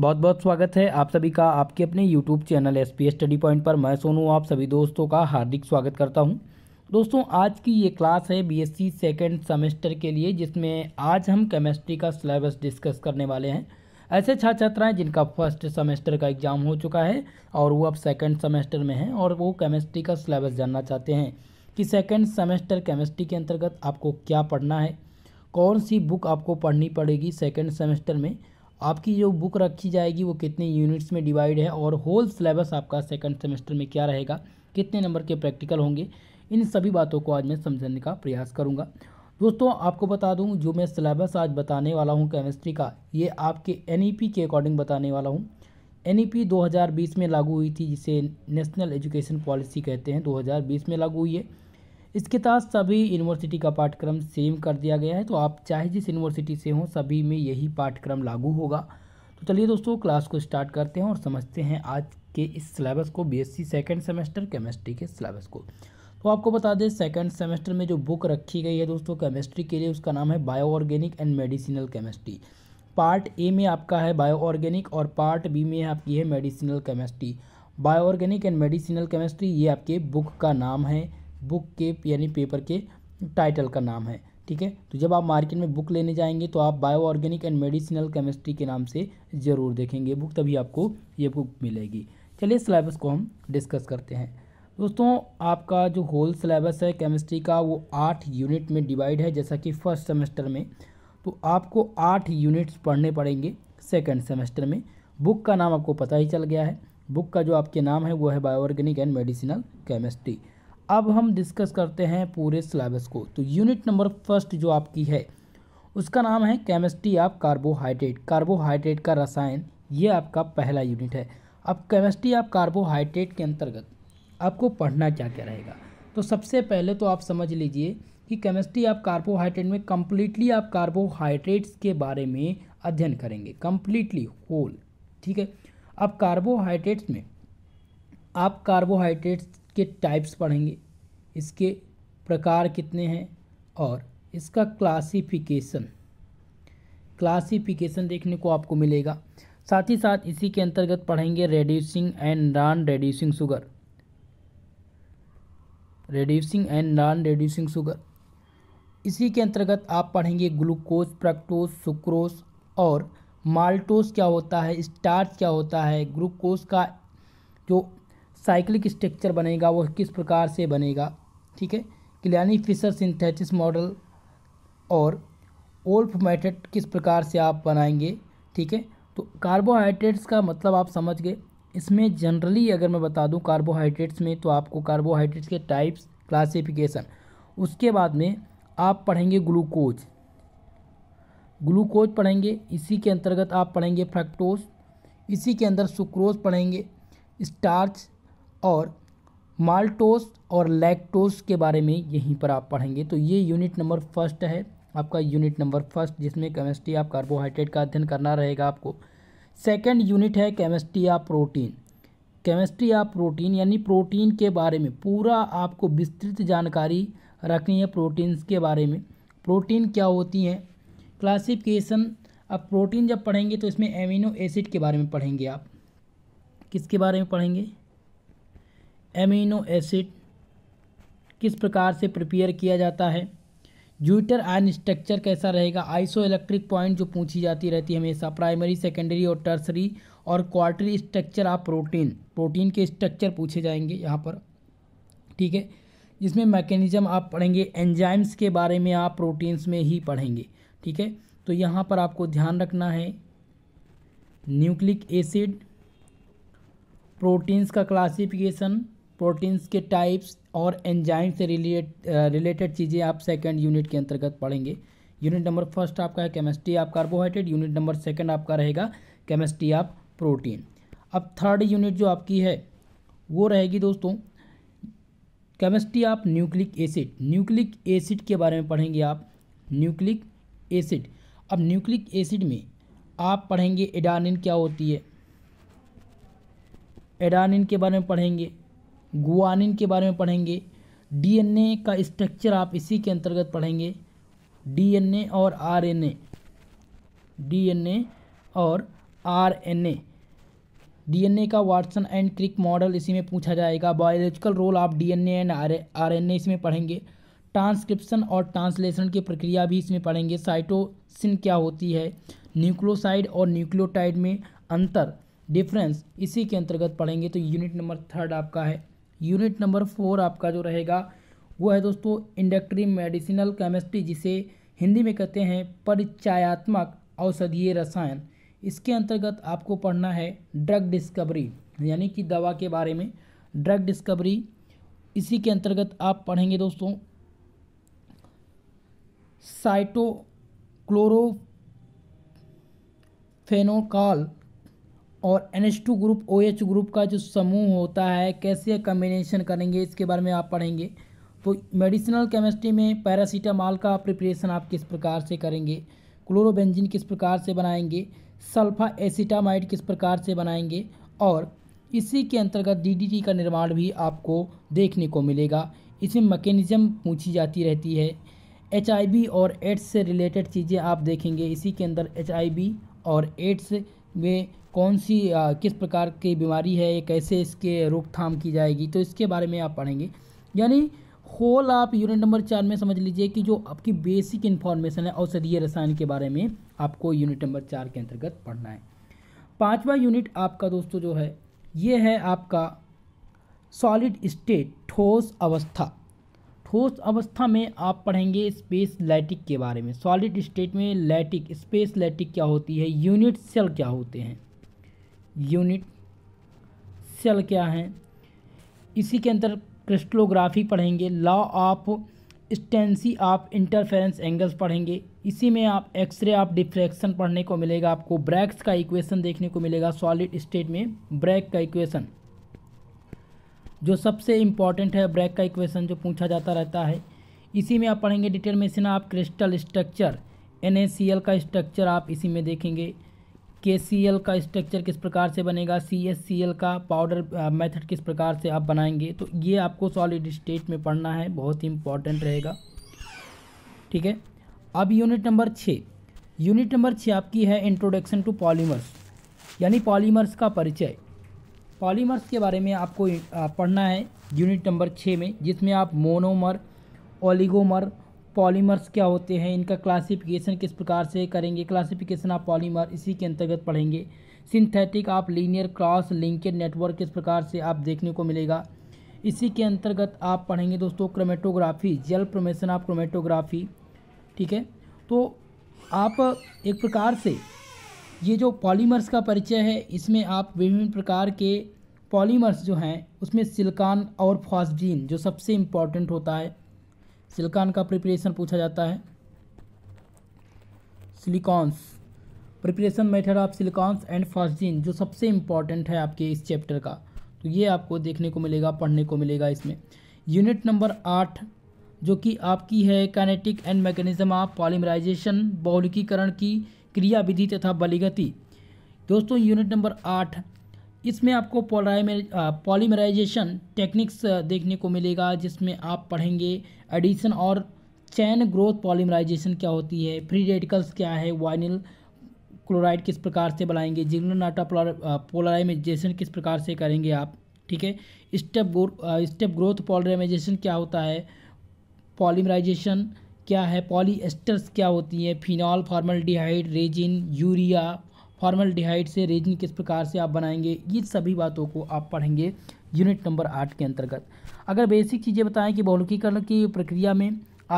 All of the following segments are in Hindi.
बहुत बहुत स्वागत है आप सभी का आपके अपने YouTube channel S P study point पर मैं सोनू आप सभी दोस्तों का हार्दिक स्वागत करता हूं दोस्तों आज की ये क्लास है बीएससी सेकेंड सेमेस्टर के लिए जिसमें आज हम केमिस्ट्री का सिलेबस डिस्कस करने वाले हैं ऐसे छात्र छात्राएँ जिनका फर्स्ट सेमेस्टर का एग्ज़ाम हो चुका है और वो अब सेकेंड सेमेस्टर में हैं और वो केमिस्ट्री का सिलेबस जानना चाहते हैं कि सेकेंड सेमेस्टर केमिस्ट्री के अंतर्गत आपको क्या पढ़ना है कौन सी बुक आपको पढ़नी पड़ेगी सेकेंड सेमेस्टर में आपकी जो बुक रखी जाएगी वो कितने यूनिट्स में डिवाइड है और होल सिलेबस आपका सेकंड सेमेस्टर में क्या रहेगा कितने नंबर के प्रैक्टिकल होंगे इन सभी बातों को आज मैं समझने का प्रयास करूँगा दोस्तों आपको बता दूँ जो मैं सिलेबस आज बताने वाला हूँ केमिस्ट्री का ये आपके एन के अकॉर्डिंग बताने वाला हूँ एन 2020 में लागू हुई थी जिसे नेशनल एजुकेशन पॉलिसी कहते हैं 2020 में लागू हुई है इसके साथ सभी यूनिवर्सिटी का पाठ्यक्रम सेम कर दिया गया है तो आप चाहे जिस यूनिवर्सिटी से हों सभी में यही पाठ्यक्रम लागू होगा तो चलिए दोस्तों क्लास को स्टार्ट करते हैं और समझते हैं आज के इस सिलेबस को बीएससी सेकंड सेमेस्टर केमिस्ट्री के सिलेबस को तो आपको बता दें सेकंड सेमेस्टर में जो बुक रखी गई है दोस्तों केमिस्ट्री के लिए उसका नाम है bioorganic and medicinal chemistry part A में आपका है बायो ऑर्गेनिक और पार्ट बी में आपकी है medicinal chemistry bioorganic and medicinal chemistry ये आपके बुक का नाम है बुक के यानी पेपर के टाइटल का नाम है ठीक है तो जब आप मार्केट में बुक लेने जाएंगे तो आप bioorganic and medicinal chemistry के नाम से ज़रूर देखेंगे बुक तभी आपको ये बुक मिलेगी चलिए सिलेबस को हम डिस्कस करते हैं दोस्तों आपका जो होल सिलेबस है केमिस्ट्री का वो आठ यूनिट में डिवाइड है जैसा कि फर्स्ट सेमेस्टर में तो आपको आठ यूनिट्स पढ़ने पड़ेंगे सेकेंड सेमेस्टर में बुक का नाम आपको पता ही चल गया है बुक का जो आपके नाम है वो है bioorganic and medicinal chemistry अब हम डिस्कस करते हैं पूरे सिलेबस को तो यूनिट नंबर फर्स्ट जो आपकी है उसका नाम है केमिस्ट्री ऑफ कार्बोहाइड्रेट कार्बोहाइड्रेट का रसायन ये आपका पहला यूनिट है अब केमिस्ट्री ऑफ कार्बोहाइड्रेट के अंतर्गत आपको पढ़ना क्या क्या रहेगा तो सबसे पहले तो आप समझ लीजिए कि केमिस्ट्री ऑफ कार्बोहाइड्रेट में कम्प्लीटली आप कार्बोहाइड्रेट्स के बारे में अध्ययन करेंगे कम्प्लीटली होल ठीक है अब कार्बोहाइड्रेट्स में आप कार्बोहाइड्रेट्स के टाइप्स पढ़ेंगे इसके प्रकार कितने हैं और इसका क्लासिफिकेशन क्लासिफिकेशन देखने को आपको मिलेगा साथ ही साथ इसी के अंतर्गत पढ़ेंगे reducing and non reducing sugar reducing and non reducing sugar इसी के अंतर्गत आप पढ़ेंगे ग्लूकोज प्रक्टोज सुक्रोज और माल्टोज क्या होता है स्टार्च क्या होता है ग्लूकोज का जो साइक्लिक स्ट्रक्चर बनेगा वह किस प्रकार से बनेगा ठीक है क्लियानी फिशर सिंथेसिस मॉडल और ओल्फ मैटेड किस प्रकार से आप बनाएंगे ठीक है तो कार्बोहाइड्रेट्स का मतलब आप समझ गए इसमें जनरली अगर मैं बता दूं कार्बोहाइड्रेट्स में तो आपको कार्बोहाइड्रेट्स के टाइप्स क्लासिफिकेशन उसके बाद में आप पढ़ेंगे ग्लूकोज ग्लूकोज पढ़ेंगे इसी के अंतर्गत आप पढ़ेंगे फ्रक्टोज इसी के अंदर सुक्रोज पढ़ेंगे स्टार्च और माल्टोस और लैक्टोस के बारे में यहीं पर आप पढ़ेंगे तो ये यूनिट नंबर फर्स्ट है आपका यूनिट नंबर फर्स्ट जिसमें केमिस्ट्री आप कार्बोहाइड्रेट का अध्ययन करना रहेगा आपको सेकंड यूनिट है chemistry of protein chemistry of protein यानी प्रोटीन के बारे में पूरा आपको विस्तृत जानकारी रखनी है प्रोटीन्स के बारे में प्रोटीन क्या होती हैं क्लासिफिकेशन अब प्रोटीन जब पढ़ेंगे तो इसमें एमिनो एसिड के बारे में पढ़ेंगे आप किसके बारे में पढ़ेंगे एमिनो एसिड किस प्रकार से प्रिपेयर किया जाता है जूटर आयन स्ट्रक्चर कैसा रहेगा आइसो इलेक्ट्रिक पॉइंट जो पूछी जाती रहती है हमेशा प्राइमरी सेकेंडरी और टर्सरी और क्वार्टरी स्ट्रक्चर आप प्रोटीन प्रोटीन के स्ट्रक्चर पूछे जाएंगे यहाँ पर ठीक है जिसमें मैकेनिज्म आप पढ़ेंगे एंजाइम्स के बारे में आप प्रोटीन्स में ही पढ़ेंगे ठीक है तो यहाँ पर आपको ध्यान रखना है न्यूक्लिक एसिड प्रोटीन्स का क्लासिफिकेशन प्रोटीन्स के टाइप्स और एंजाइम से रिलेट रिलेटेड चीज़ें आप सेकेंड यूनिट के अंतर्गत पढ़ेंगे यूनिट नंबर फर्स्ट आपका है chemistry of carbohydrate unit number second आपका रहेगा केमिस्ट्री ऑफ प्रोटीन अब थर्ड यूनिट जो आपकी है वो रहेगी दोस्तों chemistry of nucleic acid nucleic acid के बारे में पढ़ेंगे आप न्यूक्लिक एसिड अब न्यूक्लिक एसिड में आप पढ़ेंगे एडानिन क्या होती है एडानिन के बारे में पढ़ेंगे गुआनिन के बारे में पढ़ेंगे डीएनए का स्ट्रक्चर आप इसी के अंतर्गत पढ़ेंगे डीएनए और आरएनए डीएनए और आरएनए डीएनए का वाटसन एंड क्रिक मॉडल इसी में पूछा जाएगा बायोलॉजिकल रोल आप डीएनए एंड आरएनए इसमें पढ़ेंगे ट्रांसक्रिप्शन और ट्रांसलेशन की प्रक्रिया भी इसमें पढ़ेंगे साइटोसिन क्या होती है न्यूक्लोसाइड और न्यूक्लियोटाइड में अंतर डिफरेंस इसी के अंतर्गत पढ़ेंगे तो यूनिट नंबर थर्ड आपका है यूनिट नंबर फोर आपका जो रहेगा वो है दोस्तों इंडक्ट्री मेडिसिनल केमिस्ट्री जिसे हिंदी में कहते हैं परिचयात्मक औषधीय रसायन इसके अंतर्गत आपको पढ़ना है ड्रग डिस्कवरी यानी कि दवा के बारे में ड्रग डिस्कवरी इसी के अंतर्गत आप पढ़ेंगे दोस्तों साइटो क्लोरो फेनोकॉल और N H two group O H group का जो समूह होता है कैसे कम्बिनेशन करेंगे इसके बारे में आप पढ़ेंगे तो मेडिसिनल केमिस्ट्री में पैरासीटामॉल का प्रिपरेशन आप किस प्रकार से करेंगे क्लोरोबेंजिन किस प्रकार से बनाएंगे सल्फा एसिटामाइड किस प्रकार से बनाएंगे और इसी के अंतर्गत टी का निर्माण भी आपको देखने को मिलेगा इसमें मकैनिज़म पूछी जाती रहती है एच और एड्स से रिलेटेड चीज़ें आप देखेंगे इसी के अंदर एच और एड्स में कौन सी आ, किस प्रकार की बीमारी है कैसे इसके रोकथाम की जाएगी तो इसके बारे में आप पढ़ेंगे यानी होल आप यूनिट नंबर चार में समझ लीजिए कि जो आपकी बेसिक इन्फॉर्मेशन है औषधीय रसायन के बारे में आपको यूनिट नंबर चार के अंतर्गत पढ़ना है पांचवा यूनिट आपका दोस्तों जो है ये है आपका सॉलिड स्टेट ठोस अवस्था ठोस अवस्था में आप पढ़ेंगे स्पेस लैटिक के बारे में सॉलिड स्टेट में लैटिक स्पेस लैटिक क्या होती है यूनिट सेल क्या होते हैं यूनिट सेल क्या है इसी के अंदर क्रिस्टलोग्राफी पढ़ेंगे law of constancy of interference angles पढ़ेंगे इसी में आप एक्सरे ऑफ डिफ्रैक्शन पढ़ने को मिलेगा आपको ब्रैक्स का इक्वेशन देखने को मिलेगा सॉलिड स्टेट में ब्रैक का इक्वेशन जो सबसे इम्पॉर्टेंट है ब्रैक का इक्वेशन जो पूछा जाता रहता है इसी में आप पढ़ेंगे डिटेल में ना आप क्रिस्टल स्ट्रक्चर एन का स्ट्रक्चर आप इसी में देखेंगे के सी एल का स्ट्रक्चर किस प्रकार से बनेगा सी एस सी एल का पाउडर मेथड uh, किस प्रकार से आप बनाएंगे तो ये आपको सॉलिड स्टेट में पढ़ना है बहुत ही इंपॉर्टेंट रहेगा ठीक है अब यूनिट नंबर छः यूनिट नंबर छः आपकी है इंट्रोडक्शन टू पॉलीमर्स यानी पॉलीमर्स का परिचय पॉलीमर्स के बारे में आपको uh, पढ़ना है यूनिट नंबर छः में जिसमें आप मोनोमर ओलिगोमर पॉलीमर्स क्या होते हैं इनका क्लासिफिकेशन किस प्रकार से करेंगे क्लासिफिकेशन ऑफ पॉलीमर इसी के अंतर्गत पढ़ेंगे सिंथेटिक आप लीनियर क्रॉस लिंकेड नेटवर्क किस प्रकार से आप देखने को मिलेगा इसी के अंतर्गत आप पढ़ेंगे दोस्तों क्रोमेटोग्राफी जल प्रोमेशन ऑफ क्रोमेटोग्राफी ठीक है तो आप एक प्रकार से ये जो पॉलीमर्स का परिचय है इसमें आप विभिन्न प्रकार के पॉलीमर्स जो हैं उसमें सिलकान और फॉस्डीन जो सबसे इम्पॉर्टेंट होता है सिलिकॉन का प्रिपरेशन पूछा जाता है silicones preparation method of silicones and फर्जिन जो सबसे इम्पॉर्टेंट है आपके इस चैप्टर का तो ये आपको देखने को मिलेगा पढ़ने को मिलेगा इसमें यूनिट नंबर आठ जो कि आपकी है kinetic and mechanism of polymerization बौलिकीकरण की क्रियाविधि तथा बलिगति दोस्तों यूनिट नंबर आठ इसमें आपको पोलाइमेर पॉलीमराइजेशन टेक्निक्स देखने को मिलेगा जिसमें आप पढ़ेंगे एडिशन और चैन ग्रोथ पॉलीमराइजेशन क्या होती है फ्री रेडिकल्स क्या है वाइनिल क्लोराइड किस प्रकार से बनाएंगे जिग्नोनाटा पोलराइमेजेशन किस प्रकार से करेंगे आप ठीक है स्टेप स्टेप ग्रोथ पॉलराइमेजेशन क्या होता है पॉलीमराइजेशन क्या है पॉलीएस्टर्स क्या होती हैं phenol formaldehyde resin urea formaldehyde से रेजिन किस प्रकार से आप बनाएंगे ये सभी बातों को आप पढ़ेंगे यूनिट नंबर आठ के अंतर्गत अगर बेसिक चीज़ें बताएं कि बहुलकीकरण की प्रक्रिया में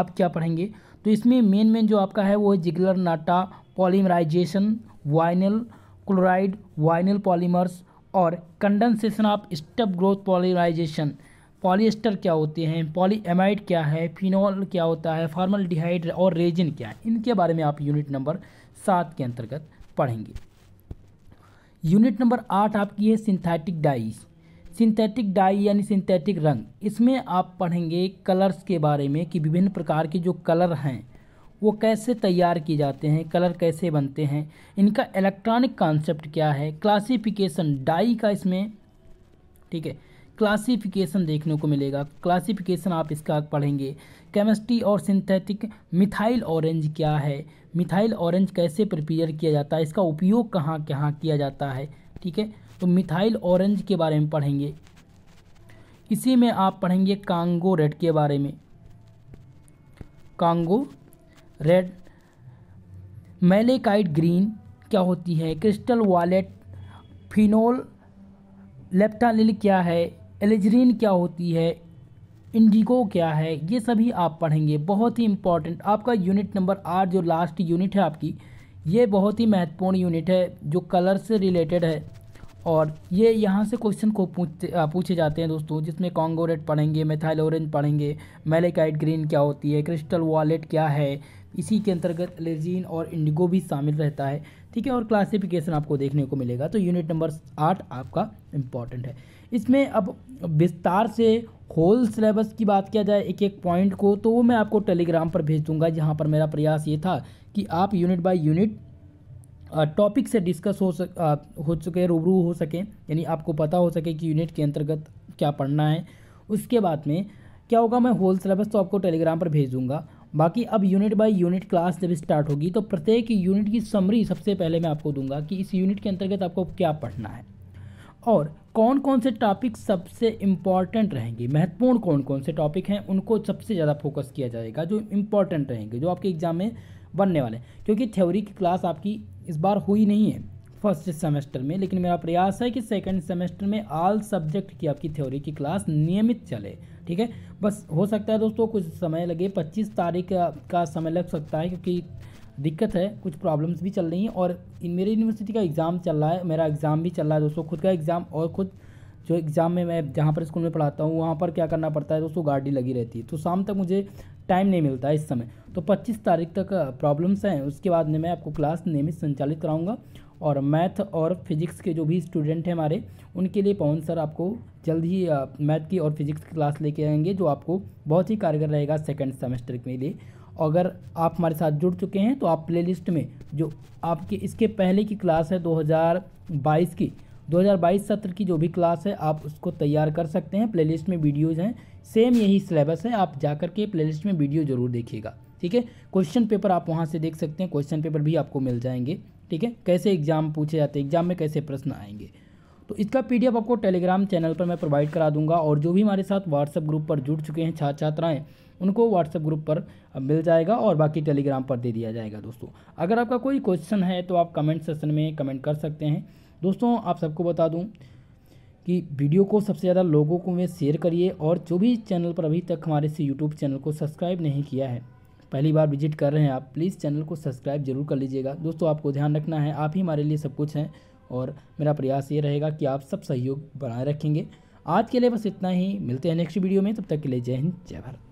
आप क्या पढ़ेंगे तो इसमें मेन मेन जो आपका है वो है Ziegler Natta polymerization vinyl chloride vinyl polymers और condensation of step growth polymerization polyester क्या होते हैं पॉलीएमाइड क्या है फिनॉल क्या होता है फार्मल डिहाइड और रेजिन क्या है इनके बारे में आप यूनिट नंबर सात के अंतर्गत पढ़ेंगे यूनिट नंबर आठ आपकी है सिंथेटिक डाई सिंथेटिक डाई यानी सिंथेटिक रंग इसमें आप पढ़ेंगे कलर्स के बारे में कि विभिन्न प्रकार के जो कलर हैं वो कैसे तैयार किए जाते हैं कलर कैसे बनते हैं इनका इलेक्ट्रॉनिक कॉन्सेप्ट क्या है क्लासिफिकेशन डाई का इसमें ठीक है क्लासिफिकेशन देखने को मिलेगा क्लासिफिकेशन आप इसका पढ़ेंगे केमिस्ट्री और सिंथेटिक मिथाइल ऑरेंज क्या है मिथाइल ऑरेंज कैसे प्रिपेयर किया जाता है इसका उपयोग कहाँ कहाँ किया जाता है ठीक है तो मिथाइल ऑरेंज के बारे में पढ़ेंगे इसी में आप पढ़ेंगे कांगो रेड के बारे में कांगो रेड मेलेकाइड ग्रीन क्या होती है क्रिस्टल वॉलेट फिनोल लेप्टानिल क्या है एलिजरीन क्या होती है इंडिगो क्या है ये सभी आप पढ़ेंगे बहुत ही इंपॉर्टेंट आपका यूनिट नंबर आठ जो लास्ट यूनिट है आपकी ये बहुत ही महत्वपूर्ण यूनिट है जो कलर से रिलेटेड है और ये यहाँ से क्वेश्चन को पूछते पूछे जाते हैं दोस्तों जिसमें कॉन्गोरेट पढ़ेंगे मेथाइल ऑरेंज पढ़ेंगे मेलेकाइट ग्रीन क्या होती है क्रिस्टल वॉलेट क्या है इसी के अंतर्गत लेजीन और इंडिगो भी शामिल रहता है ठीक है और क्लासिफिकेशन आपको देखने को मिलेगा तो यूनिट नंबर आठ आपका इम्पॉर्टेंट है इसमें अब विस्तार से होल सिलेबस की बात किया जाए एक एक पॉइंट को तो वो मैं आपको टेलीग्राम पर भेज दूंगा जहाँ पर मेरा प्रयास ये था कि आप यूनिट बाय यूनिट टॉपिक से डिस्कस हो सक आ, हो चुके रूबरू हो सके यानी आपको पता हो सके कि यूनिट के अंतर्गत क्या पढ़ना है उसके बाद में क्या होगा मैं होल सिलेबस तो आपको टेलीग्राम पर भेज दूँगा बाकी अब यूनिट बाय यूनिट क्लास जब स्टार्ट होगी तो प्रत्येक यूनिट की समरी सबसे पहले मैं आपको दूंगा कि इस यूनिट के अंतर्गत आपको क्या पढ़ना है और कौन कौन से टॉपिक सबसे इम्पॉर्टेंट रहेंगे महत्वपूर्ण कौन कौन से टॉपिक हैं उनको सबसे ज़्यादा फोकस किया जाएगा जो इम्पॉर्टेंट रहेंगे जो आपके एग्ज़ाम में बनने वाले हैं क्योंकि थ्योरी की क्लास आपकी इस बार हुई नहीं है फर्स्ट सेमेस्टर में लेकिन मेरा प्रयास है कि सेकेंड सेमेस्टर में आल सब्जेक्ट की आपकी थ्योरी की क्लास नियमित चले ठीक है बस हो सकता है दोस्तों कुछ समय लगे पच्चीस तारीख का समय लग सकता है क्योंकि दिक्कत है कुछ प्रॉब्लम्स भी चल रही हैं और इन मेरे यूनिवर्सिटी का एग्ज़ाम चल रहा है मेरा एग्ज़ाम भी चल रहा है दोस्तों खुद का एग्ज़ाम और खुद जो एग्ज़ाम में मैं जहाँ पर स्कूल में पढ़ाता हूँ वहाँ पर क्या करना पड़ता है दोस्तों गाड़ी लगी रहती है तो शाम तक मुझे टाइम नहीं मिलता है इस समय तो 25 तारीख तक प्रॉब्लम्स हैं उसके बाद में मैं आपको क्लास नियमित संचालित कराऊंगा और मैथ और फिजिक्स के जो भी स्टूडेंट हैं हमारे उनके लिए पवन सर आपको जल्द ही मैथ की और फिजिक्स की क्लास लेके आएंगे जो आपको बहुत ही कारगर रहेगा सेकेंड सेमेस्टर के लिए और अगर आप हमारे साथ जुड़ चुके हैं तो आप प्लेलिस्ट में जो आपके इसके पहले की क्लास है 2022 की 2022 सत्र की जो भी क्लास है आप उसको तैयार कर सकते हैं प्लेलिस्ट में वीडियोज़ हैं सेम यही सिलेबस है आप जा के प्लेलिस्ट में वीडियो ज़रूर देखिएगा ठीक है क्वेश्चन पेपर आप वहाँ से देख सकते हैं क्वेश्चन पेपर भी आपको मिल जाएंगे ठीक है कैसे एग्ज़ाम पूछे जाते हैं एग्ज़ाम में कैसे प्रश्न आएंगे तो इसका पीडीएफ आपको टेलीग्राम चैनल पर मैं प्रोवाइड करा दूंगा और जो भी हमारे साथ व्हाट्सएप ग्रुप पर जुड़ चुके हैं छात्र छात्राएँ उनको व्हाट्सएप ग्रुप पर मिल जाएगा और बाकी टेलीग्राम पर दे दिया जाएगा दोस्तों अगर आपका कोई क्वेश्चन है तो आप कमेंट सेशन में कमेंट कर सकते हैं दोस्तों आप सबको बता दूँ कि वीडियो को सबसे ज़्यादा लोगों को में शेयर करिए और जो भी चैनल पर अभी तक हमारे से यूट्यूब चैनल को सब्सक्राइब नहीं किया है पहली बार विजिट कर रहे हैं आप प्लीज़ चैनल को सब्सक्राइब जरूर कर लीजिएगा दोस्तों आपको ध्यान रखना है आप ही हमारे लिए सब कुछ हैं और मेरा प्रयास ये रहेगा कि आप सब सहयोग बनाए रखेंगे आज के लिए बस इतना ही मिलते हैं नेक्स्ट वीडियो में तब तक के लिए जय हिंद जय भारत